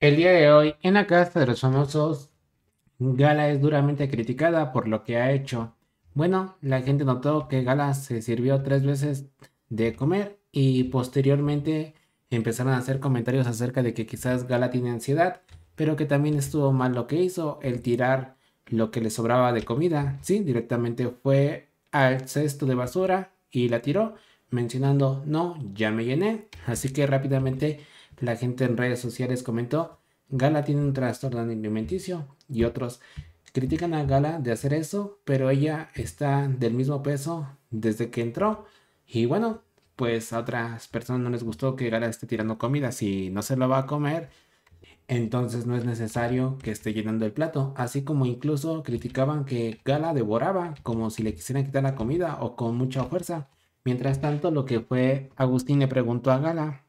El día de hoy, en la Casa de los Famosos, Gala es duramente criticada por lo que ha hecho. Bueno, la gente notó que Gala se sirvió tres veces de comer y posteriormente empezaron a hacer comentarios acerca de que quizás Gala tiene ansiedad, pero que también estuvo mal lo que hizo, el tirar lo que le sobraba de comida. Sí, directamente fue al cesto de basura y la tiró, mencionando, no, ya me llené. Así que rápidamente la gente en redes sociales comentó, Gala tiene un trastorno alimenticio y otros critican a Gala de hacer eso, pero ella está del mismo peso desde que entró. Y bueno, pues a otras personas no les gustó que Gala esté tirando comida. Si no se lo va a comer, entonces no es necesario que esté llenando el plato. Así como incluso criticaban que Gala devoraba como si le quisieran quitar la comida o con mucha fuerza. Mientras tanto, lo que fue Agustín le preguntó a Gala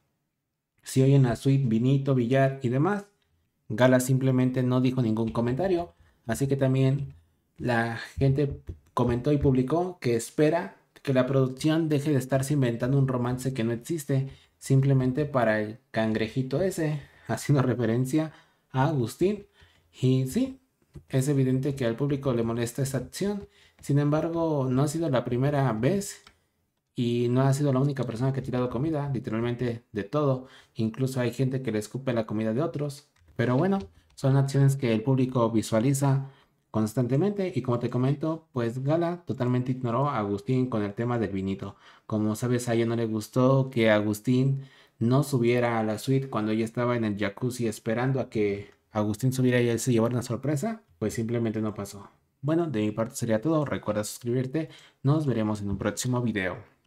si oyen a suite Vinito, Villar y demás, Gala simplemente no dijo ningún comentario. Así que también la gente comentó y publicó que espera que la producción deje de estarse inventando un romance que no existe simplemente para el cangrejito ese, haciendo referencia a Agustín. Y sí, es evidente que al público le molesta esa acción, sin embargo no ha sido la primera vez y no ha sido la única persona que ha tirado comida, literalmente de todo. Incluso hay gente que le escupe la comida de otros. Pero bueno, son acciones que el público visualiza constantemente y como te comento, pues Gala totalmente ignoró a Agustín con el tema del vinito. Como sabes, a ella no le gustó que Agustín no subiera a la suite cuando ella estaba en el jacuzzi esperando a que Agustín subiera y él se llevara una sorpresa, pues simplemente no pasó. Bueno, de mi parte sería todo. Recuerda suscribirte. Nos veremos en un próximo video.